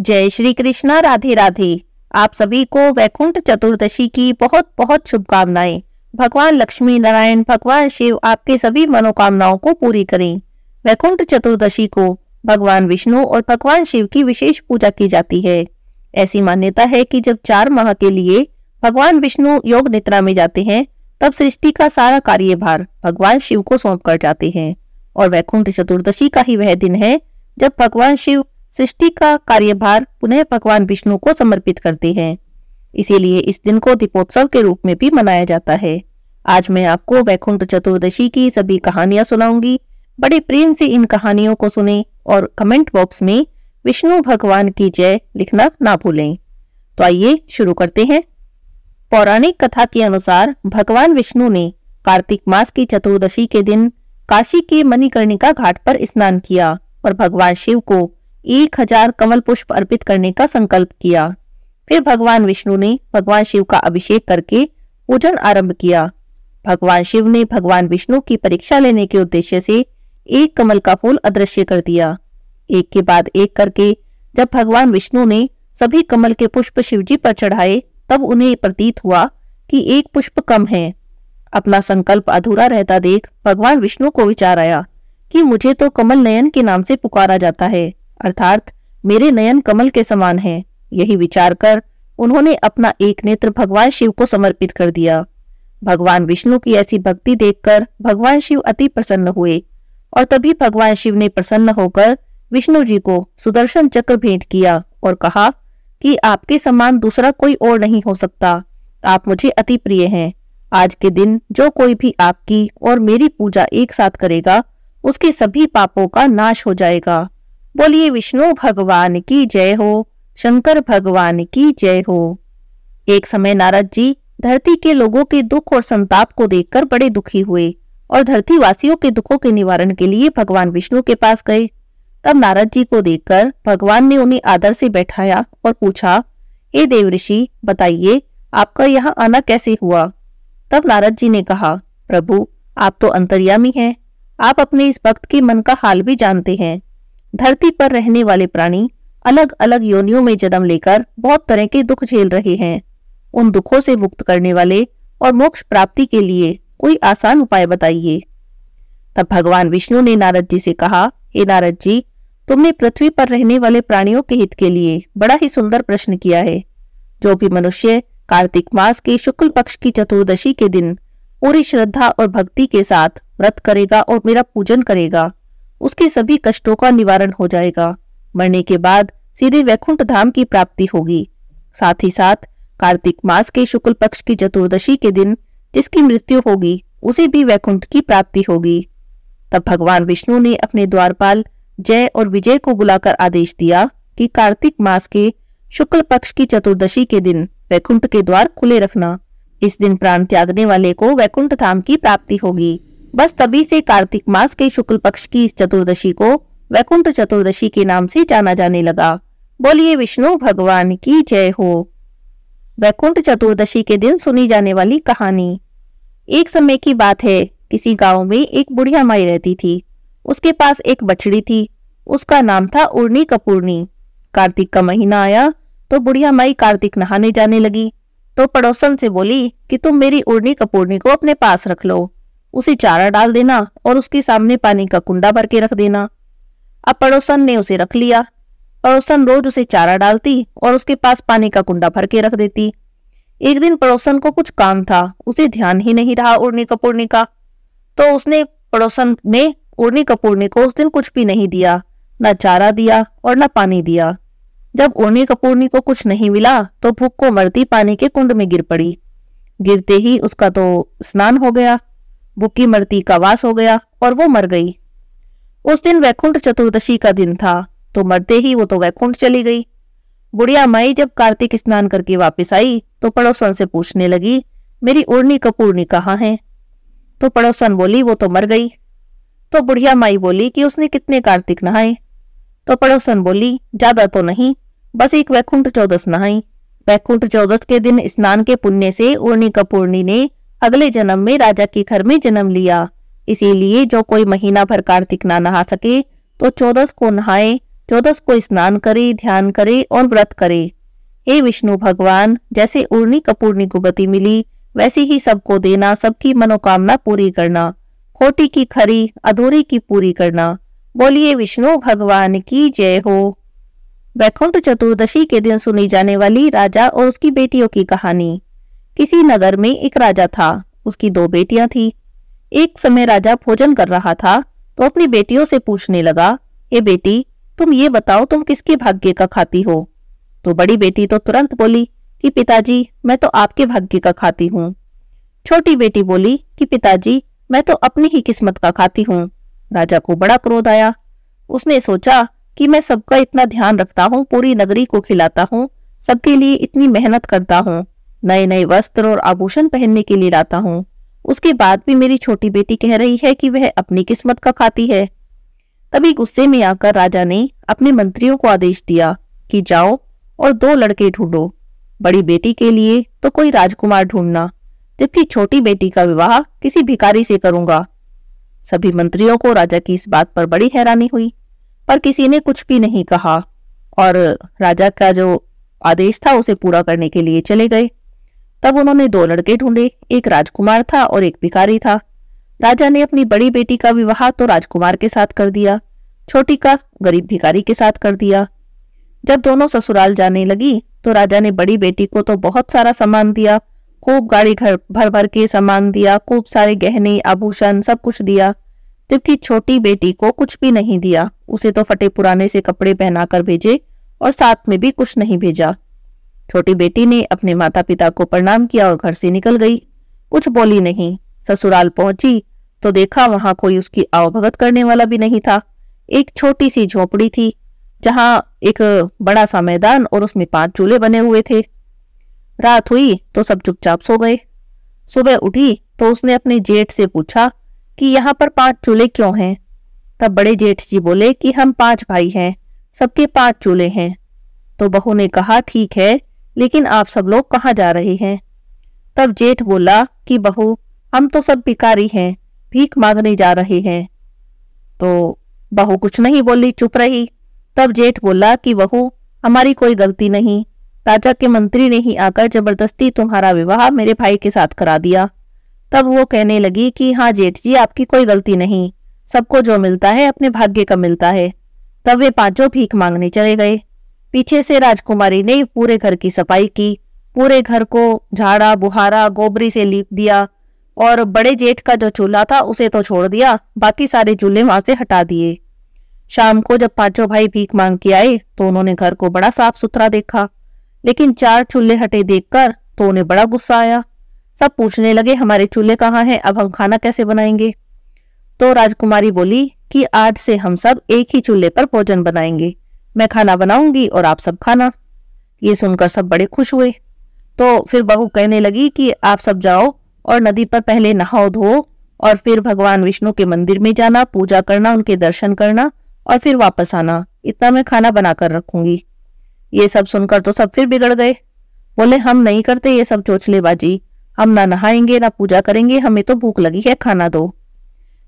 जय श्री कृष्णा राधे राधे आप सभी को वैकुंठ चतुर्दशी की बहुत बहुत शुभकामनाएं भगवान लक्ष्मी नारायण भगवान शिव आपके सभी मनोकामनाओं को पूरी करें वैकुंठ चतुर्दशी को भगवान विष्णु और भगवान शिव की विशेष पूजा की जाती है ऐसी मान्यता है कि जब चार माह के लिए भगवान विष्णु योग निद्रा में जाते हैं तब सृष्टि का सारा कार्यभार भगवान शिव को सौंप कर जाते हैं और वैकुंठ चतुर्दशी का ही वह दिन है जब भगवान शिव सृष्टि का कार्यभार पुनः भगवान विष्णु को समर्पित करते हैं इसीलिए इस दिन को दीपोत्सव के रूप में भी मनाया जाता है आज मैं आपको वैकुंठ चतुर्दशी की सभी कहानियां सुनाऊंगी बड़े प्रेम से इन कहानियों को सुने और कमेंट बॉक्स में विष्णु भगवान की जय लिखना ना भूलें तो आइए शुरू करते हैं पौराणिक कथा के अनुसार भगवान विष्णु ने कार्तिक मास की चतुर्दशी के दिन काशी के मणिकर्णिका घाट पर स्नान किया और भगवान शिव को एक हजार कमल पुष्प अर्पित करने का संकल्प किया फिर भगवान विष्णु ने भगवान शिव का अभिषेक करके पूजन आरंभ किया भगवान शिव ने भगवान विष्णु की परीक्षा लेने के उद्देश्य से एक कमल का फूल अदृश्य कर दिया एक के बाद एक करके जब भगवान विष्णु ने सभी कमल के पुष्प शिवजी पर चढ़ाए तब उन्हें प्रतीत हुआ कि एक पुष्प कम है अपना संकल्प अधूरा रहता देख भगवान विष्णु को विचार आया कि मुझे तो कमल नयन के नाम से पुकारा जाता है अर्थात मेरे नयन कमल के समान है यही विचार कर उन्होंने अपना एक नेत्र भगवान शिव को समर्पित कर दिया भगवान विष्णु की ऐसी भक्ति देखकर भगवान शिव अति प्रसन्न हुए और तभी भगवान शिव ने प्रसन्न होकर विष्णु जी को सुदर्शन चक्र भेंट किया और कहा कि आपके समान दूसरा कोई और नहीं हो सकता आप मुझे अति प्रिय हैं आज के दिन जो कोई भी आपकी और मेरी पूजा एक साथ करेगा उसके सभी पापों का नाश हो जाएगा बोलिए विष्णु भगवान की जय हो शंकर भगवान की जय हो एक समय नारद जी धरती के लोगों के दुख और संताप को देखकर बड़े दुखी हुए और धरती वासियों के दुखों के निवारण के लिए भगवान विष्णु के पास गए तब नारद जी को देखकर भगवान ने उन्हें आदर से बैठाया और पूछा हे देव ऋषि बताइए आपका यहाँ आना कैसे हुआ तब नारद जी ने कहा प्रभु आप तो अंतर्यामी हैं आप अपने इस भक्त के मन का हाल भी जानते हैं धरती पर रहने वाले प्राणी अलग अलग योनियों में जन्म लेकर बहुत तरह के दुख झेल रहे हैं उन दुखों से मुक्त करने वाले और मोक्ष प्राप्ति के लिए कोई आसान उपाय बताइए तब भगवान विष्णु ने नारद जी से कहा हे नारद जी तुमने पृथ्वी पर रहने वाले प्राणियों के हित के लिए बड़ा ही सुंदर प्रश्न किया है जो भी मनुष्य कार्तिक मास के शुक्ल पक्ष की चतुर्दशी के दिन पूरी श्रद्धा और भक्ति के साथ व्रत करेगा और मेरा पूजन करेगा उसके सभी कष्टों का निवारण हो जाएगा मरने के बाद सीधे वैकुंठ धाम की प्राप्ति होगी साथ ही साथ कार्तिक मास के शुक्ल पक्ष की चतुर्दशी के दिन जिसकी मृत्यु होगी उसे भी वैकुंठ की प्राप्ति होगी तब भगवान विष्णु ने अपने द्वारपाल जय और विजय को बुलाकर आदेश दिया कि कार्तिक मास के शुक्ल पक्ष की चतुर्दशी के दिन वैकुंठ के द्वार खुले रखना इस दिन प्राण त्यागने वाले को वैकुंठ धाम की प्राप्ति होगी बस तभी से कार्तिक मास के शुक्ल पक्ष की इस चतुर्दशी को वैकुंठ चतुर्दशी के नाम से जाना जाने लगा बोलिए विष्णु भगवान की जय हो वैकुंठ चतुर्दशी के दिन सुनी जाने वाली कहानी एक समय की बात है किसी गांव में एक बुढ़िया माई रहती थी उसके पास एक बछड़ी थी उसका नाम था उर्णी कपूर्णी कार्तिक का महीना आया तो बुढ़िया माई कार्तिक नहाने जाने लगी तो पड़ोसन से बोली कि तुम मेरी उर्णी कपूर्णी को अपने पास रख लो उसे चारा डाल देना और उसके सामने पानी का कुंडा भर के रख देना अब पड़ोसन ने उसे रख लिया पड़ोसन रोज उसे चारा डालती और उसके पास पानी का कुंडा भर के रख देती एक दिन पड़ोसन को कुछ काम था उसे ध्यान ही नहीं रहा उड़नी कपूर्णी का तो उसने पड़ोसन ने उड़नी कपूर्णी को उस दिन कुछ भी नहीं दिया न चारा दिया और न पानी दिया जब उड़नी कपूर्णी को कुछ नहीं मिला तो भूख को मरती पानी के कुंड में गिर पड़ी गिरते ही उसका तो स्नान हो गया बुक्की मरती का वास हो गया और वो मर गई उस दिन वैकुंठ चतुर्दशी का दिन था तो मरते ही वो तो वैकुंठ चली गई बुढ़िया माई जब कार्तिक स्नान करके वापस आई तो पड़ोसन से पूछने लगी मेरी उड़नी कपूरनी कहाँ है तो पड़ोसन बोली वो तो मर गई तो बुढ़िया माई बोली कि उसने कितने कार्तिक नहाए तो पड़ोसन बोली ज्यादा तो नहीं बस एक वैकुंठ चौदस नहाई वैकुंठ चौदस के दिन स्नान के पुण्य से उर्णी कपूर्णी ने अगले जन्म में राजा के घर में जन्म लिया इसीलिए जो कोई महीना भर कार्तिक ना नहा सके तो चौदस को नहाए चौदस को स्नान करे ध्यान करे और व्रत करे हे विष्णु भगवान जैसे उर्णी कपूर्णी को गति मिली वैसी ही सबको देना सबकी मनोकामना पूरी करना खोटी की खरी अधूरी की पूरी करना बोलिए विष्णु भगवान की जय हो वैकुंठ चतुर्दशी के दिन सुनी जाने वाली राजा और उसकी बेटियों की कहानी किसी नगर में एक राजा था उसकी दो बेटियां थी एक समय राजा भोजन कर रहा था तो अपनी बेटियों से पूछने लगा ए बेटी तुम ये बताओ तुम किसके भाग्य का खाती हो तो बड़ी बेटी तो तुरंत बोली कि पिताजी मैं तो आपके भाग्य का खाती हूँ छोटी बेटी बोली कि पिताजी मैं तो अपनी ही किस्मत का खाती हूँ राजा को बड़ा क्रोध आया उसने सोचा कि मैं सबका इतना ध्यान रखता हूँ पूरी नगरी को खिलाता हूँ सबके लिए इतनी मेहनत करता हूँ नए नए वस्त्र और आभूषण पहनने के लिए लाता हूँ उसके बाद भी मेरी छोटी बेटी कह रही है कि वह अपनी किस्मत का खाती है तभी गुस्से में आकर राजा ने अपने मंत्रियों को आदेश दिया कि जाओ और दो लड़के ढूंढो बड़ी बेटी के लिए तो कोई राजकुमार ढूंढना जबकि छोटी बेटी का विवाह किसी भिखारी से करूंगा सभी मंत्रियों को राजा की इस बात पर बड़ी हैरानी हुई पर किसी ने कुछ भी नहीं कहा और राजा का जो आदेश था उसे पूरा करने के लिए चले गए तब उन्होंने दो लड़के ढूंढे एक राजकुमार था और एक भिखारी था राजा ने अपनी बड़ी बेटी का विवाह तो राजकुमार के साथ कर दिया छोटी का गरीब भिखारी के साथ कर दिया जब दोनों ससुराल जाने लगी तो राजा ने बड़ी बेटी को तो बहुत सारा सामान दिया खूब गाड़ी घर भर भर के सामान दिया खूब सारे गहने आभूषण सब कुछ दिया जबकि छोटी बेटी को कुछ भी नहीं दिया उसे तो फटे पुराने से कपड़े पहनाकर भेजे और साथ में भी कुछ नहीं भेजा छोटी बेटी ने अपने माता पिता को प्रणाम किया और घर से निकल गई कुछ बोली नहीं ससुराल पहुंची तो देखा वहां कोई उसकी आवभगत करने वाला भी नहीं था एक छोटी सी झोपड़ी थी जहां एक बड़ा सा मैदान और उसमें पांच चूल्हे बने हुए थे रात हुई तो सब चुपचाप सो गए सुबह उठी तो उसने अपने जेठ से पूछा कि यहाँ पर पांच चूल्हे क्यों हैं तब बड़े जेठ जी बोले कि हम पांच भाई हैं सबके पांच चूल्हे हैं तो बहू ने कहा ठीक है लेकिन आप सब लोग कहाँ जा रहे हैं तब जेठ बोला कि बहू हम तो सब भिकारी हैं भीख मांगने जा रहे हैं तो बहू कुछ नहीं बोली चुप रही तब जेठ बोला कि बहू हमारी कोई गलती नहीं राजा के मंत्री ने ही आकर जबरदस्ती तुम्हारा विवाह मेरे भाई के साथ करा दिया तब वो कहने लगी कि हाँ जेठ जी आपकी कोई गलती नहीं सबको जो मिलता है अपने भाग्य का मिलता है तब वे पांचों भीख मांगने चले गए पीछे से राजकुमारी ने पूरे घर की सफाई की पूरे घर को झाड़ा बुहारा गोबरी से लीप दिया और बड़े जेठ का जो चूल्हा था उसे तो छोड़ दिया बाकी सारे चूल्हे वहां से हटा दिए शाम को जब पांचों भाई भीख मांग के आए तो उन्होंने घर को बड़ा साफ सुथरा देखा लेकिन चार चूल्हे हटे देखकर तो उन्हें बड़ा गुस्सा आया सब पूछने लगे हमारे चूल्हे कहाँ हैं अब हम खाना कैसे बनाएंगे तो राजकुमारी बोली कि आज से हम सब एक ही चूल्हे पर भोजन बनाएंगे मैं खाना बनाऊंगी और आप सब खाना ये सुनकर सब बड़े खुश हुए तो फिर बहू कहने लगी कि आप सब जाओ और नदी पर पहले नहाओ धो और फिर भगवान विष्णु के मंदिर में जाना पूजा करना उनके दर्शन करना और फिर वापस आना इतना मैं खाना बनाकर रखूंगी ये सब सुनकर तो सब फिर बिगड़ गए बोले हम नहीं करते ये सब चोचलेबाजी हम ना नहाएंगे ना पूजा करेंगे हमें तो भूख लगी है खाना दो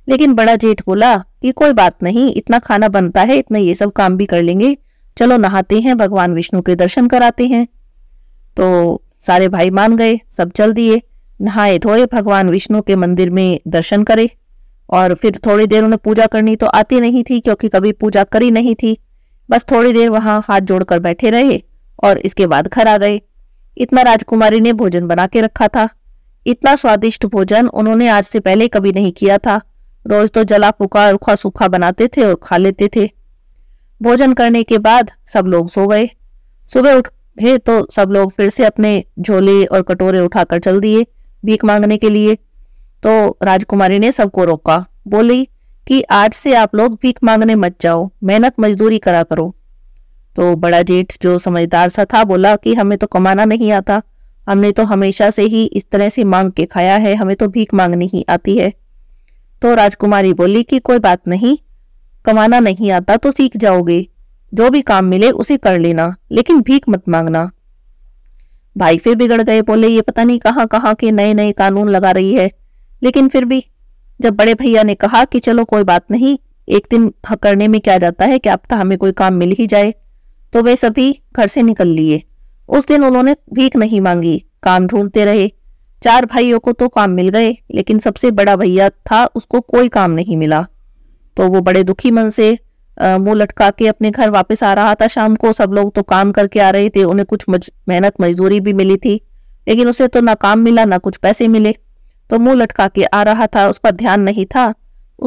लेकिन बड़ा जेठ बोला कि कोई बात नहीं इतना खाना बनता है इतना ये सब काम भी कर लेंगे चलो नहाते हैं भगवान विष्णु के दर्शन कराते हैं तो सारे भाई मान गए सब चल दिए नहाए धोए भगवान विष्णु के मंदिर में दर्शन करे और फिर थोड़ी देर उन्हें पूजा करनी तो आती नहीं थी क्योंकि कभी पूजा करी नहीं थी बस थोड़ी देर वहां हाथ जोड़कर बैठे रहे और इसके बाद घर आ गए इतना राजकुमारी ने भोजन बना के रखा था इतना स्वादिष्ट भोजन उन्होंने आज से पहले कभी नहीं किया था रोज तो जला फूका रूखा सूखा बनाते थे और खा लेते थे भोजन करने के बाद सब लोग सो गए सुबह उठे तो सब लोग फिर से अपने झोले और कटोरे उठाकर चल दिए भीख मांगने के लिए तो राजकुमारी ने सबको रोका बोली कि आज से आप लोग भीख मांगने मत जाओ मेहनत मजदूरी करा करो तो बड़ा जेठ जो समझदार सा था बोला कि हमें तो कमाना नहीं आता हमने तो हमेशा से ही इस तरह से मांग के खाया है हमें तो भीख मांगनी ही आती है तो राजकुमारी बोली कि कोई बात नहीं कमाना नहीं आता तो सीख जाओगे जो भी काम मिले उसे कर लेना लेकिन भीख मत मांगना भाई फिर बिगड़ गए बोले ये पता नहीं कहाँ कहाँ के नए नए कानून लगा रही है लेकिन फिर भी जब बड़े भैया ने कहा कि चलो कोई बात नहीं एक दिन करने में क्या जाता है कि अब तो हमें कोई काम मिल ही जाए तो वे सभी घर से निकल लिए उस दिन उन्होंने भीख नहीं मांगी काम ढूंढते रहे चार भाइयों को तो काम मिल गए लेकिन सबसे बड़ा भैया था उसको कोई काम नहीं मिला तो वो बड़े दुखी मन से मुंह लटका के अपने घर वापस आ रहा था शाम को सब लोग तो काम करके आ रहे थे उन्हें कुछ मज, मेहनत मजदूरी भी मिली थी लेकिन उसे तो ना काम मिला ना कुछ पैसे मिले तो मुंह लटका के आ रहा था उसका ध्यान नहीं था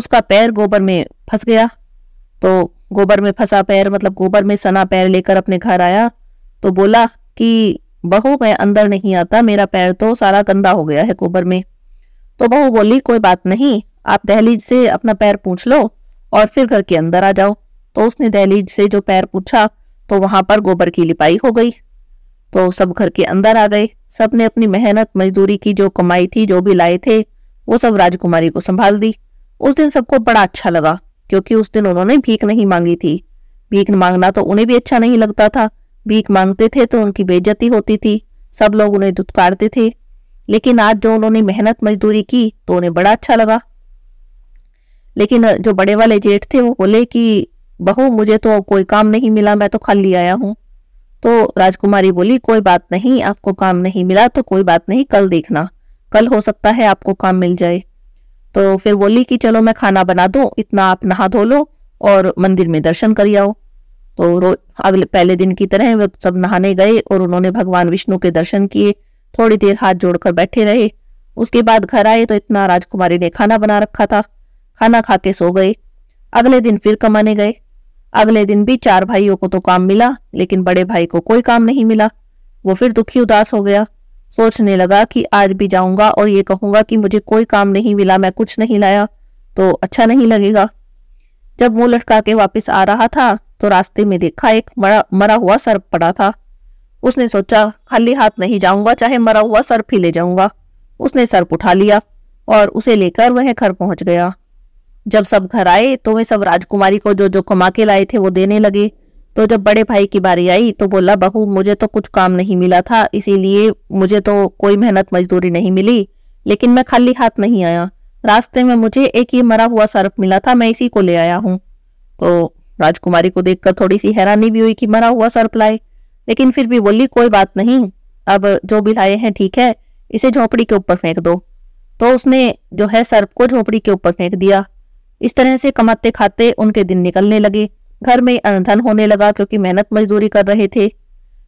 उसका पैर गोबर में फंस गया तो गोबर में फंसा पैर मतलब गोबर में सना पैर लेकर अपने घर आया तो बोला कि बहू मैं अंदर नहीं आता मेरा पैर तो सारा गंदा हो गया है गोबर में तो बहू बोली कोई बात नहीं आप दहलीज से अपना पैर पूछ लो और फिर घर के अंदर आ जाओ तो उसने दहलीज से जो पैर पूछा तो वहां पर गोबर की लिपाई हो गई तो सब घर के अंदर आ गए सब ने अपनी मेहनत मजदूरी की जो कमाई थी जो भी लाए थे वो सब राजकुमारी को संभाल दी उस दिन सबको बड़ा अच्छा लगा क्योंकि उस दिन उन्होंने भीख नहीं मांगी थी भीख मांगना तो उन्हें भी अच्छा नहीं लगता था भीख मांगते थे तो उनकी बेजती होती थी सब लोग उन्हें दुत्कारते थे लेकिन आज जो उन्होंने मेहनत मजदूरी की तो उन्हें बड़ा अच्छा लगा लेकिन जो बड़े वाले जेठ थे वो बोले कि बहू मुझे तो कोई काम नहीं मिला मैं तो खाली आया हूँ तो राजकुमारी बोली कोई बात नहीं आपको काम नहीं मिला तो कोई बात नहीं कल देखना कल हो सकता है आपको काम मिल जाए तो फिर बोली कि चलो मैं खाना बना दो इतना आप नहा धो लो और मंदिर में दर्शन कर आओ तो अगले पहले दिन की तरह वे सब नहाने गए और उन्होंने भगवान विष्णु के दर्शन किए थोड़ी देर हाथ जोड़कर बैठे रहे उसके बाद घर आए तो इतना राजकुमारी ने खाना बना रखा था खाना खा के सो गए अगले दिन फिर कमाने गए अगले दिन भी चार भाइयों को तो काम मिला लेकिन बड़े भाई को कोई काम नहीं मिला वो फिर दुखी उदास हो गया सोचने लगा कि आज भी जाऊंगा और ये कहूंगा कि मुझे कोई काम नहीं मिला मैं कुछ नहीं लाया तो अच्छा नहीं लगेगा जब वो लटका के वापस आ रहा था तो रास्ते में देखा एक मरा, मरा हुआ सर्प पड़ा था उसने सोचा खाली हाथ नहीं जाऊंगा चाहे मरा हुआ सर्प ही ले जाऊंगा उसने सर्प उठा लिया और उसे लेकर वह घर पहुंच गया जब सब घर आए तो वे सब राजकुमारी को जो जो कमा के लाए थे वो देने लगे तो जब बड़े भाई की बारी आई तो बोला बहू मुझे तो कुछ काम नहीं मिला था इसीलिए मुझे तो कोई मेहनत मजदूरी नहीं मिली लेकिन मैं खाली हाथ नहीं आया रास्ते में मुझे एक ये मरा हुआ सर्प मिला था मैं इसी को ले आया हूँ तो राजकुमारी को देखकर थोड़ी सी हैरानी भी हुई कि मरा हुआ सर्प लाए लेकिन फिर भी बोली कोई बात नहीं अब जो भी लाए हैं ठीक है इसे झोपड़ी के ऊपर फेंक दो तो उसने जो है सर्प को झोपड़ी के ऊपर फेंक दिया इस तरह से कमाते खाते उनके दिन निकलने लगे घर में अनधन होने लगा क्योंकि मेहनत मजदूरी कर रहे थे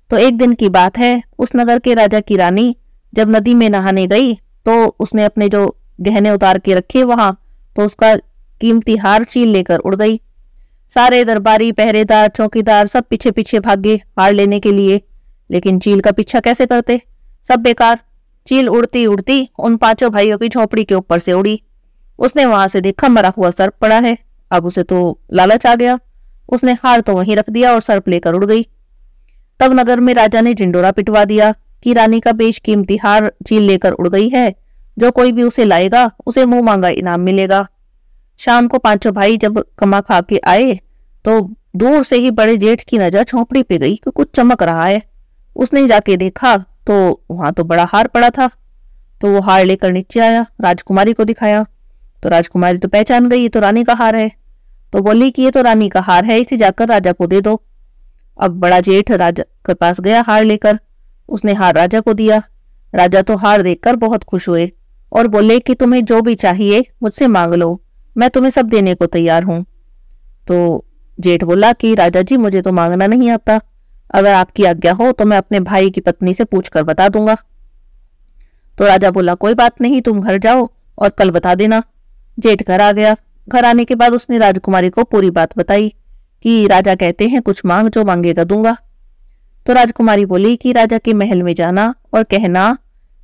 तो एक दिन की बात है उस नगर के राजा की रानी जब नदी में नहाने गई तो उसने अपने जो गहने उतार के रखे वहां तो उसका कीमती हार छीन लेकर उड़ गई सारे दरबारी पहरेदार चौकीदार सब पीछे पीछे भागे हार लेने के लिए लेकिन चील का पीछा कैसे करते सब बेकार चील उड़ती उड़ती उन पांचों भाइयों की झोपड़ी के ऊपर से उड़ी उसने वहां से देखा मरा हुआ सर्प पड़ा है अब उसे तो लालच आ गया उसने हार तो वहीं रख दिया और सर्प लेकर उड़ गई तब नगर में राजा ने झिंडोरा पिटवा दिया कि रानी का कीमती हार चील लेकर उड़ गई है जो कोई भी उसे लाएगा उसे मुंह मांगा इनाम मिलेगा शाम को पांचों भाई जब कमा खा के आए तो दूर से ही बड़े जेठ की नजर झोंपड़ी पे गई कि कुछ चमक रहा है उसने जाके देखा तो वहां तो बड़ा हार पड़ा था तो वो हार लेकर नीचे आया राजकुमारी को दिखाया तो राजकुमारी तो पहचान गई ये तो रानी का हार है तो बोली कि ये तो रानी का हार है इसे जाकर राजा को दे दो अब बड़ा जेठ राजा के पास गया हार लेकर उसने हार राजा को दिया राजा तो हार देखकर बहुत खुश हुए और बोले कि तुम्हें जो भी चाहिए मुझसे मांग लो मैं तुम्हें सब देने को तैयार हूं तो जेठ बोला कि राजा जी मुझे तो मांगना नहीं आता अगर आपकी आज्ञा हो तो मैं अपने भाई की पत्नी से पूछकर बता दूंगा तो राजा बोला कोई बात नहीं तुम घर जाओ और कल बता देना जेठ घर आ गया घर आने के बाद उसने राजकुमारी को पूरी बात बताई कि राजा कहते हैं कुछ मांग जो मांगेगा दूंगा तो राजकुमारी बोली कि राजा के महल में जाना और कहना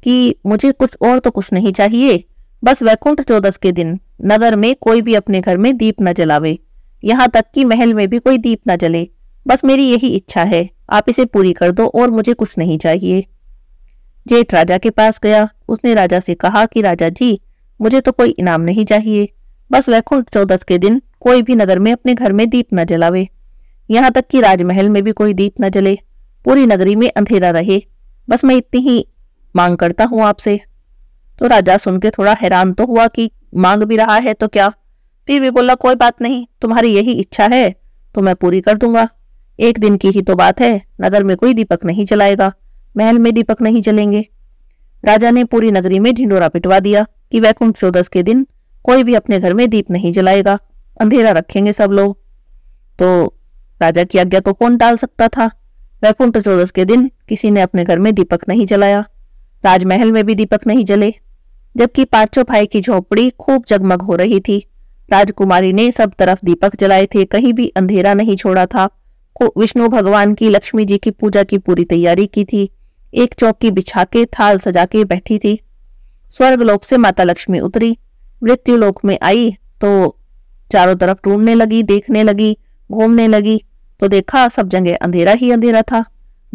कि मुझे कुछ और तो कुछ नहीं चाहिए बस वैकुंठ चौदस के दिन नगर में कोई भी अपने घर में दीप न जलावे यहाँ तक कि महल में भी कोई दीप न जले बस मेरी यही इच्छा है आप इसे पूरी कर दो और मुझे कुछ नहीं चाहिए जेठ राजा के पास गया उसने राजा से कहा कि राजा जी मुझे तो कोई इनाम नहीं चाहिए बस वैकुंठ चौदस के दिन कोई भी नगर में अपने घर में दीप न जलावे यहाँ तक कि राजमहल में भी कोई दीप न जले पूरी नगरी में अंधेरा रहे बस मैं इतनी ही मांग करता हूँ आपसे तो राजा सुन के थोड़ा हैरान तो हुआ कि मांग भी रहा है तो क्या फिर भी बोला कोई बात नहीं तुम्हारी यही इच्छा है तो मैं पूरी कर दूंगा एक दिन की ही तो बात है नगर में कोई दीपक नहीं जलाएगा महल में दीपक नहीं जलेंगे राजा ने पूरी नगरी में ढिंडोरा पिटवा दिया कि वैकुंठ चौदस के दिन कोई भी अपने घर में दीप नहीं जलाएगा अंधेरा रखेंगे सब लोग तो राजा की आज्ञा को तो कौन टाल सकता था वैकुंठ चौदस के दिन किसी ने अपने घर में दीपक नहीं जलाया राजमहल में भी दीपक नहीं जले जबकि पांचों भाई की झोपड़ी खूब जगमग हो रही थी राजकुमारी ने सब तरफ दीपक जलाए थे कहीं भी अंधेरा नहीं छोड़ा था विष्णु भगवान की लक्ष्मी जी की पूजा की पूरी तैयारी की थी एक चौकी बिछा के थाल सजा के बैठी थी स्वर्ग लोक से माता लक्ष्मी उतरी मृत्यु लोक में आई तो चारों तरफ ढूंढने लगी देखने लगी घूमने लगी तो देखा सब जगह अंधेरा ही अंधेरा था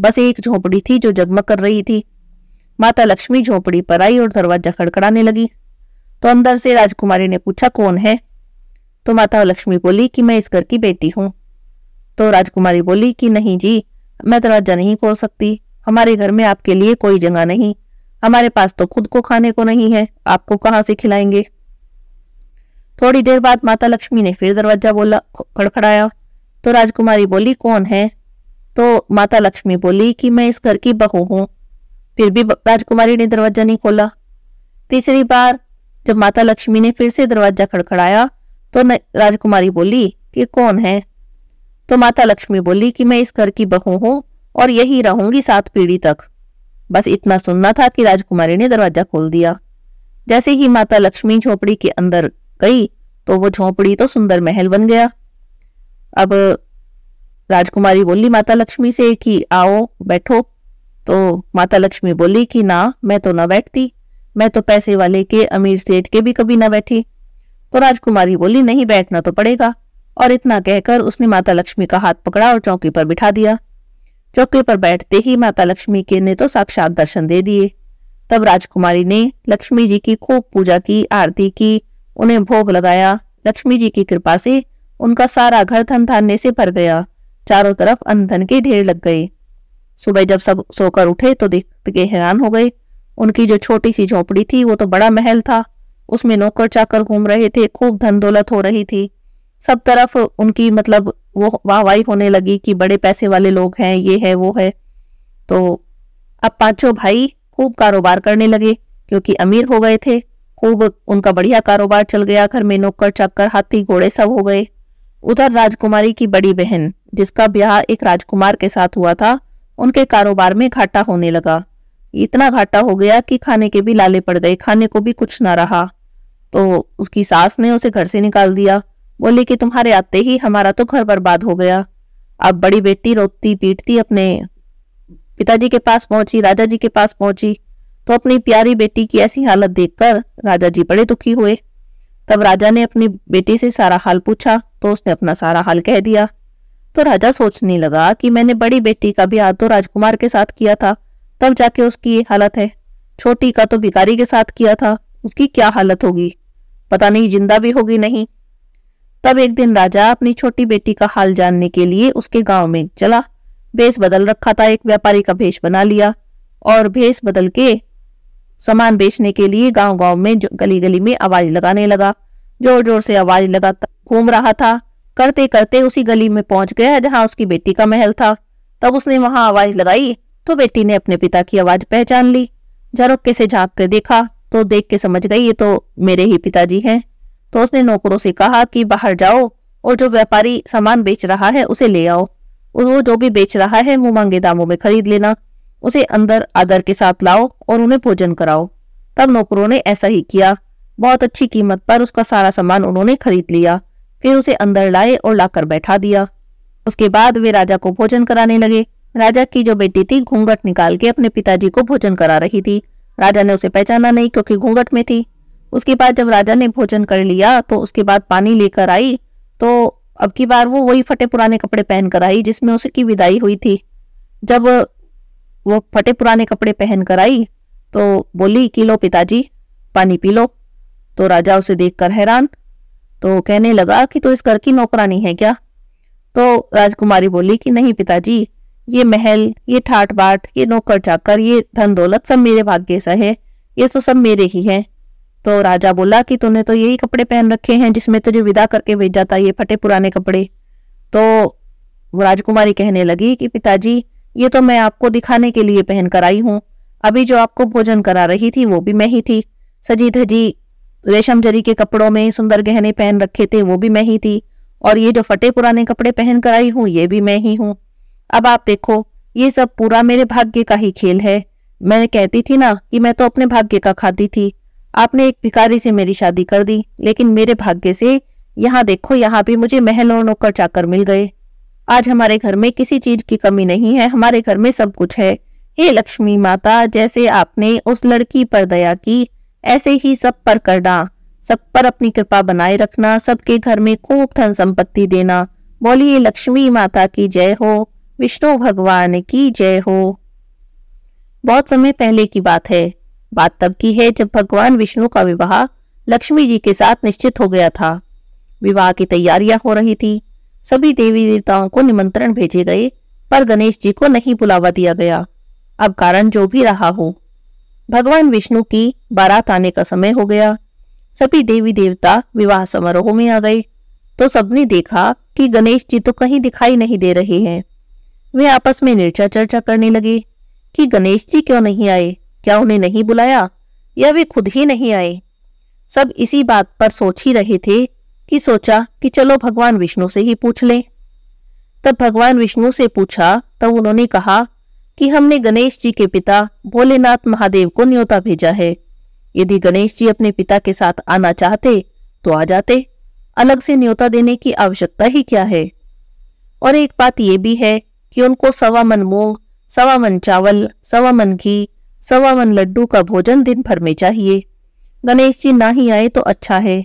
बस एक झोपड़ी थी जो जगमग कर रही थी माता लक्ष्मी झोपड़ी पर आई और दरवाजा खड़खड़ाने लगी तो अंदर से राजकुमारी ने पूछा कौन है तो माता लक्ष्मी बोली कि मैं इस घर की बेटी हूँ तो राजकुमारी बोली कि नहीं जी मैं दरवाजा नहीं खोल सकती हमारे घर में आपके लिए कोई जगह नहीं हमारे पास तो खुद को खाने को नहीं है आपको कहाँ से खिलाएंगे थोड़ी देर बाद माता लक्ष्मी ने फिर दरवाजा बोला खड़खड़ाया तो राजकुमारी बोली कौन है तो माता लक्ष्मी बोली कि मैं इस घर की बहू हूँ फिर भी राजकुमारी ने दरवाजा नहीं खोला तीसरी बार जब माता लक्ष्मी ने फिर से दरवाजा खड़खड़ाया तो राजकुमारी बोली कि कौन है तो माता लक्ष्मी बोली कि मैं इस घर की बहू हूं और यही रहूंगी सात पीढ़ी तक बस इतना सुनना था कि राजकुमारी ने दरवाजा खोल दिया जैसे ही माता लक्ष्मी झोपड़ी के अंदर गई तो वो झोपड़ी तो सुंदर महल बन गया अब राजकुमारी बोली माता लक्ष्मी से कि आओ बैठो तो माता लक्ष्मी बोली कि ना मैं तो ना बैठती मैं तो पैसे वाले के अमीर सेठ के भी कभी ना बैठी तो राजकुमारी बोली नहीं बैठना तो पड़ेगा और इतना कहकर उसने माता लक्ष्मी का हाथ पकड़ा और चौकी पर बिठा दिया चौकी पर बैठते ही माता लक्ष्मी के ने तो साक्षात दर्शन दे दिए तब राजकुमारी ने लक्ष्मी जी की खूब पूजा की आरती की उन्हें भोग लगाया लक्ष्मी जी की कृपा से उनका सारा घर धन धान्य से भर गया चारों तरफ धन के ढेर लग गए सुबह जब सब सोकर उठे तो देख के हैरान हो गए उनकी जो छोटी सी झोपड़ी थी वो तो बड़ा महल था उसमें नौकर चाकर घूम रहे थे खूब धन दौलत हो रही थी सब तरफ उनकी मतलब वो वाहवाही होने लगी कि बड़े पैसे वाले लोग हैं ये है वो है तो अब पांचों भाई खूब कारोबार करने लगे क्योंकि अमीर हो गए थे खूब उनका बढ़िया कारोबार चल गया घर में नौकर चाकर हाथी घोड़े सब हो गए उधर राजकुमारी की बड़ी बहन जिसका ब्याह एक राजकुमार के साथ हुआ था उनके कारोबार में घाटा होने लगा इतना घाटा हो गया कि खाने के भी लाले पड़ गए खाने को भी कुछ ना रहा तो उसकी सास ने उसे घर से निकाल दिया बोली कि तुम्हारे आते ही हमारा तो घर बर्बाद हो गया अब बड़ी बेटी रोती पीटती अपने पिताजी के पास पहुंची राजा जी के पास पहुंची तो अपनी प्यारी बेटी की ऐसी हालत देखकर राजा जी बड़े दुखी हुए तब राजा ने अपनी बेटी से सारा हाल पूछा तो उसने अपना सारा हाल कह दिया तो राजा सोचने लगा कि मैंने बड़ी बेटी का ब्याह तो राजकुमार के साथ किया था तब जाके उसकी ये हालत है छोटी का तो भिखारी के साथ किया था उसकी क्या हालत होगी पता नहीं जिंदा भी होगी नहीं तब एक दिन राजा अपनी छोटी बेटी का हाल जानने के लिए उसके गांव में चला भेष बदल रखा था एक व्यापारी का भेष बना लिया और भेष बदल के सामान बेचने के लिए गांव गांव में गली गली में आवाज लगाने लगा जोर जोर से आवाज लगा घूम रहा था करते करते उसी गली में पहुंच गया जहां उसकी बेटी का महल था तब उसने वहां आवाज लगाई तो बेटी ने अपने पिता की आवाज पहचान ली झरोके से झांक कर देखा तो देख के समझ गई ये तो मेरे ही पिताजी हैं तो उसने नौकरों से कहा कि बाहर जाओ और जो व्यापारी सामान बेच रहा है उसे ले आओ और वो जो भी बेच रहा है वो मांगे दामों में खरीद लेना उसे अंदर आदर के साथ लाओ और उन्हें भोजन कराओ तब नौकरों ने ऐसा ही किया बहुत अच्छी कीमत पर उसका सारा सामान उन्होंने खरीद लिया फिर उसे अंदर लाए और लाकर बैठा दिया उसके बाद वे राजा को भोजन कराने लगे राजा की जो बेटी थी घूंघट निकाल के अपने पिताजी को भोजन करा रही थी राजा ने उसे पहचाना नहीं क्योंकि घूंघट में थी उसके बाद जब राजा ने भोजन कर लिया तो उसके बाद पानी लेकर आई तो अब की बार वो वही फटे पुराने कपड़े पहन कर आई जिसमें उसकी विदाई हुई थी जब वो फटे पुराने कपड़े पहन कर आई तो बोली कि लो पिताजी पानी पी लो तो राजा उसे देखकर हैरान तो कहने लगा कि तो इस घर की नौकरानी है क्या तो राजकुमारी बोली कि नहीं पिताजी ये महल ये ठाट बाट ये नौकर चाकर ये धन दौलत सब मेरे भाग्य सा है ये तो सब मेरे ही है तो राजा बोला कि तूने तो यही कपड़े पहन रखे हैं जिसमें तुझे विदा करके भेजा था ये फटे पुराने कपड़े तो राजकुमारी कहने लगी कि पिताजी ये तो मैं आपको दिखाने के लिए पहन कर आई हूँ अभी जो आपको भोजन करा रही थी वो भी मैं ही थी सजी धजी रेशम जरी के कपड़ों में सुंदर गहने पहन रखे थे वो भी मैं ही थी और ये जो फटे पुराने कपड़े पहन कर आई हूँ ये भी मैं ही हूँ अब आप देखो ये सब पूरा मेरे भाग्य का ही खेल है मैं कहती थी ना कि मैं तो अपने भाग्य का खाती थी आपने एक भिखारी से मेरी शादी कर दी लेकिन मेरे भाग्य से यहाँ देखो यहाँ भी मुझे महल और नौकर चाकर मिल गए आज हमारे घर में किसी चीज की कमी नहीं है हमारे घर में सब कुछ है हे लक्ष्मी माता जैसे आपने उस लड़की पर दया की ऐसे ही सब पर करना सब पर अपनी कृपा बनाए रखना सबके घर में खूब धन संपत्ति देना बोलिए लक्ष्मी माता की जय हो विष्णु भगवान की जय हो बहुत समय पहले की बात है बात तब की है जब भगवान विष्णु का विवाह लक्ष्मी जी के साथ निश्चित हो गया था विवाह की तैयारियां हो रही थी सभी देवी देवताओं को निमंत्रण भेजे गए पर गणेश जी को नहीं बुलावा दिया गया अब कारण जो भी रहा हो भगवान विष्णु की बारात आने का समय हो गया सभी देवी देवता विवाह समारोह में आ गए तो सबने देखा कि गणेश जी तो कहीं दिखाई नहीं दे रहे हैं वे आपस में निर्चा चर्चा करने लगे कि गणेश जी क्यों नहीं आए क्या उन्हें नहीं बुलाया या वे खुद ही नहीं आए सब इसी बात पर सोच ही रहे थे कि सोचा कि चलो भगवान विष्णु से ही पूछ लें तब भगवान विष्णु से पूछा तब उन्होंने कहा कि हमने गणेश जी के पिता भोलेनाथ महादेव को न्योता भेजा है यदि गणेश जी अपने पिता के साथ आना चाहते तो आ जाते अलग से न्योता देने की आवश्यकता ही क्या है और एक बात यह भी है कि उनको सवा मन मूंग सवा मन चावल सवा मन घी सवा मन लड्डू का भोजन दिन भर में चाहिए गणेश जी ना ही आए तो अच्छा है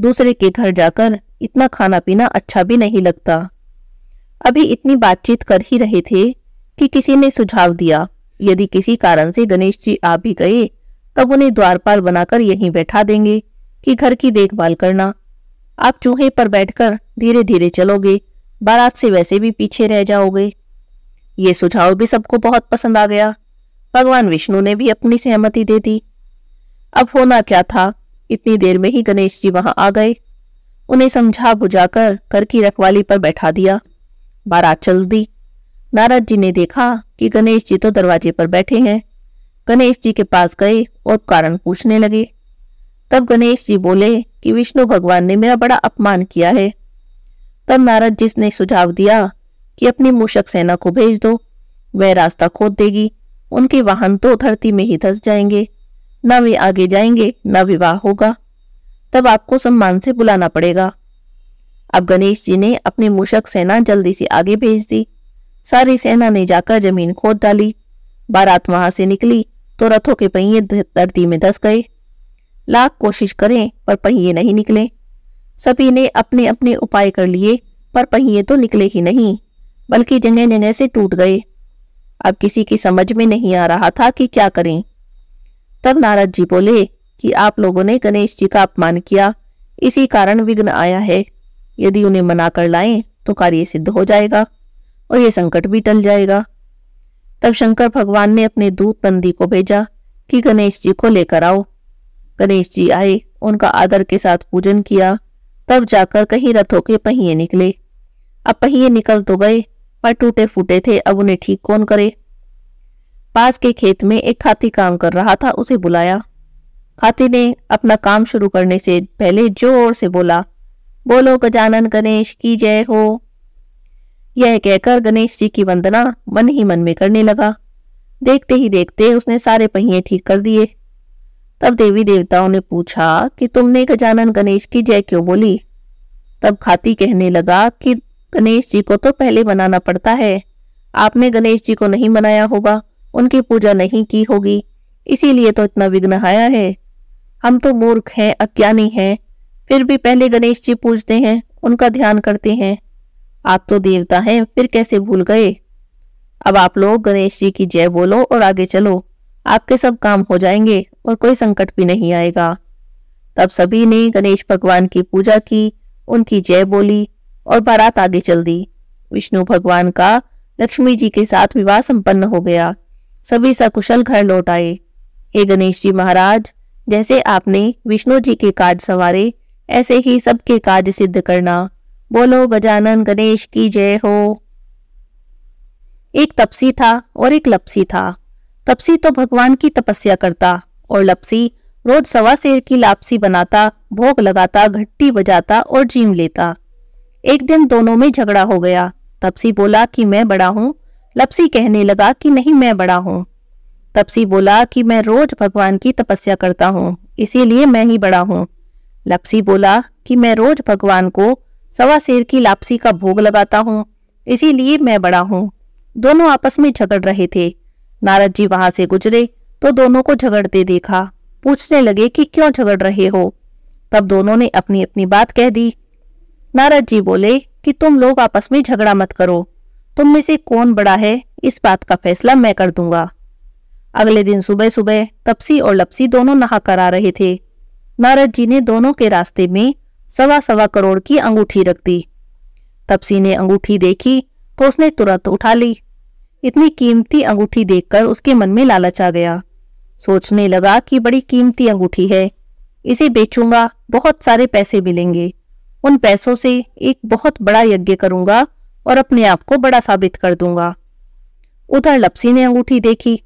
दूसरे के घर जाकर इतना खाना पीना अच्छा भी नहीं लगता अभी इतनी बातचीत कर ही रहे थे कि किसी ने सुझाव दिया यदि किसी कारण से गणेश जी आ भी गए तब उन्हें द्वारपाल बनाकर यहीं बैठा देंगे कि घर की देखभाल करना आप चूहे पर बैठकर धीरे धीरे चलोगे बारात से वैसे भी पीछे रह जाओगे ये सुझाव भी सबको बहुत पसंद आ गया भगवान विष्णु ने भी अपनी सहमति दे दी अब होना क्या था इतनी देर में ही गणेश जी वहां आ गए उन्हें समझा बुझाकर कर की रखवाली पर बैठा दिया बारात चल दी नारद जी ने देखा कि गणेश जी तो दरवाजे पर बैठे हैं गणेश जी के पास गए और कारण पूछने लगे तब गणेश जी बोले कि विष्णु भगवान ने मेरा बड़ा अपमान किया है तब नारद जी ने सुझाव दिया कि अपनी मूषक सेना को भेज दो वह रास्ता खोद देगी उनके वाहन तो धरती में ही धस जाएंगे न वे आगे जाएंगे न विवाह होगा तब आपको सम्मान से बुलाना पड़ेगा अब गणेश जी ने अपनी मूषक सेना जल्दी से आगे भेज दी सारी सेना ने जाकर जमीन खोद डाली बारात वहां से निकली तो रथों के पहिए धरती में धस गए लाख कोशिश करें पर पहिए नहीं निकले सभी ने अपने अपने उपाय कर लिए पर पहिए तो निकले ही नहीं बल्कि जगह जगह से टूट गए अब किसी की समझ में नहीं आ रहा था कि क्या करें तब नारद जी बोले कि आप लोगों ने गणेश जी का अपमान किया इसी कारण विघ्न आया है यदि उन्हें मना कर लाएं तो कार्य सिद्ध हो जाएगा और ये संकट भी टल जाएगा तब शंकर भगवान ने अपने दूत नंदी को भेजा कि गणेश जी को लेकर आओ गणेश जी आए उनका आदर के साथ पूजन किया तब जाकर कहीं रथों के पहिए निकले अब पहिए निकल तो गए पर टूटे फूटे थे अब उन्हें ठीक कौन करे पास के खेत में एक हाथी काम कर रहा था उसे बुलाया हाथी ने अपना काम शुरू करने से पहले जोर से बोला बोलो गजानन गणेश की जय हो यह कहकर गणेश जी की वंदना मन ही मन में करने लगा देखते ही देखते उसने सारे पहिए ठीक कर दिए तब देवी देवताओं ने पूछा कि तुमने गजानन गणेश की जय क्यों बोली तब खाती कहने लगा कि गणेश जी को तो पहले मनाना पड़ता है आपने गणेश जी को नहीं मनाया होगा उनकी पूजा नहीं की होगी इसीलिए तो इतना विघ्न आया है हम तो मूर्ख हैं अज्ञानी हैं फिर भी पहले गणेश जी पूजते हैं उनका ध्यान करते हैं आप तो देवता हैं फिर कैसे भूल गए अब आप लोग गणेश जी की जय बोलो और आगे चलो आपके सब काम हो जाएंगे और कोई संकट भी नहीं आएगा तब सभी ने गणेश भगवान की पूजा की उनकी जय बोली और बारात आगे चल दी विष्णु भगवान का लक्ष्मी जी के साथ विवाह संपन्न हो गया सभी सकुशल घर लौट आए हे गणेश जी महाराज जैसे आपने विष्णु जी के काज संवारे ऐसे ही सबके काज सिद्ध करना बोलो गजानन गणेश की जय हो एक तपसी था और एक लपसी था तपसी तो भगवान की तपस्या करता और लपसी रोज सवा शेर की लापसी बनाता भोग लगाता घट्टी बजाता और जीम लेता एक दिन दोनों में झगड़ा हो गया तपसी बोला कि मैं बड़ा हूँ लपसी कहने लगा कि नहीं मैं बड़ा हूँ तपसी बोला कि मैं रोज भगवान की तपस्या करता हूँ इसीलिए मैं ही बड़ा हूँ लपसी बोला कि मैं रोज भगवान को सवा शेर की लापसी का भोग लगाता हूँ इसीलिए मैं बड़ा हूँ दोनों आपस में झगड़ रहे थे नारद जी वहां से गुजरे तो दोनों को झगड़ते देखा पूछने लगे कि क्यों झगड़ रहे हो तब दोनों ने अपनी अपनी बात कह दी नारद जी बोले कि तुम लोग आपस में झगड़ा मत करो तुम में से कौन बड़ा है इस बात का फैसला मैं कर दूंगा अगले दिन सुबह सुबह तपसी और लपसी दोनों नहा कर आ रहे थे नारद जी ने दोनों के रास्ते में सवा सवा करोड़ की अंगूठी रख दी तपसी ने अंगूठी देखी तो उसने तुरंत उठा ली इतनी कीमती अंगूठी देखकर उसके मन में लालच आ गया सोचने लगा कि बड़ी कीमती अंगूठी है इसे बेचूंगा बहुत सारे पैसे मिलेंगे उन पैसों से एक बहुत बड़ा यज्ञ करूंगा और अपने आप को बड़ा साबित कर दूंगा उधर लपसी ने अंगूठी देखी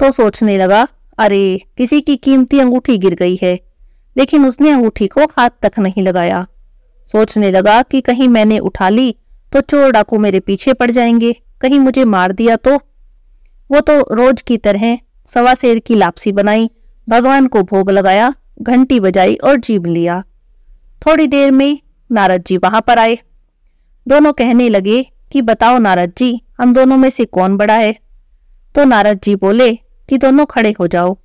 तो सोचने लगा अरे किसी की कीमती अंगूठी गिर गई है लेकिन उसने अंगूठी को हाथ तक नहीं लगाया सोचने लगा कि कहीं मैंने उठा ली तो चोर डाकू मेरे पीछे पड़ जाएंगे कहीं मुझे मार दिया तो वो तो रोज की तरह सवा शेर की लापसी बनाई भगवान को भोग लगाया घंटी बजाई और जीव लिया थोड़ी देर में नारद जी वहां पर आए दोनों कहने लगे कि बताओ नारद जी हम दोनों में से कौन बड़ा है तो नारद जी बोले कि दोनों खड़े हो जाओ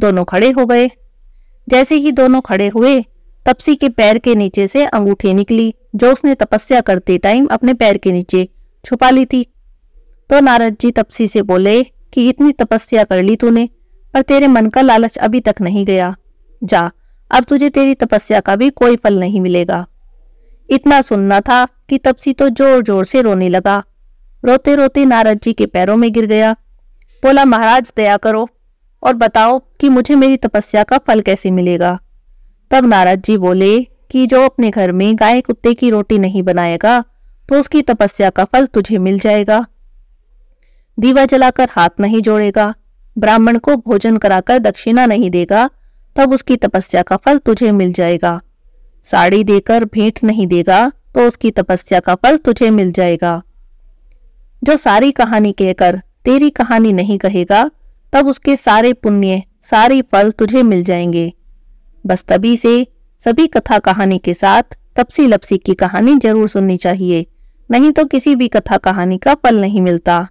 दोनों खड़े हो गए जैसे ही दोनों खड़े हुए तपसी के पैर के नीचे से अंगूठी निकली जो उसने तपस्या करते टाइम अपने पैर के नीचे छुपा ली थी तो नारद जी तपसी से बोले कि इतनी तपस्या कर ली तूने पर तेरे मन का लालच अभी तक नहीं गया जा अब तुझे तेरी तपस्या का भी कोई फल नहीं मिलेगा इतना सुनना था कि तपसी तो जोर जोर से रोने लगा रोते रोते नारद जी के पैरों में गिर गया बोला महाराज दया करो और बताओ कि मुझे मेरी तपस्या का फल कैसे मिलेगा तब नारद जी बोले कि जो अपने घर में गाय कुत्ते की रोटी नहीं बनाएगा तो उसकी तपस्या का फल तुझे मिल जाएगा दीवा जलाकर हाथ नहीं जोड़ेगा ब्राह्मण को भोजन कराकर दक्षिणा नहीं देगा तब उसकी तपस्या का फल तुझे मिल जाएगा साड़ी देकर भेंट नहीं देगा तो उसकी तपस्या का फल तुझे मिल जाएगा जो सारी कहानी कहकर तेरी कहानी नहीं कहेगा तब उसके सारे पुण्य सारे फल तुझे मिल जाएंगे बस तभी से सभी कथा कहानी के साथ तपसी लपसी की कहानी जरूर सुननी चाहिए नहीं तो किसी भी कथा कहानी का फल नहीं मिलता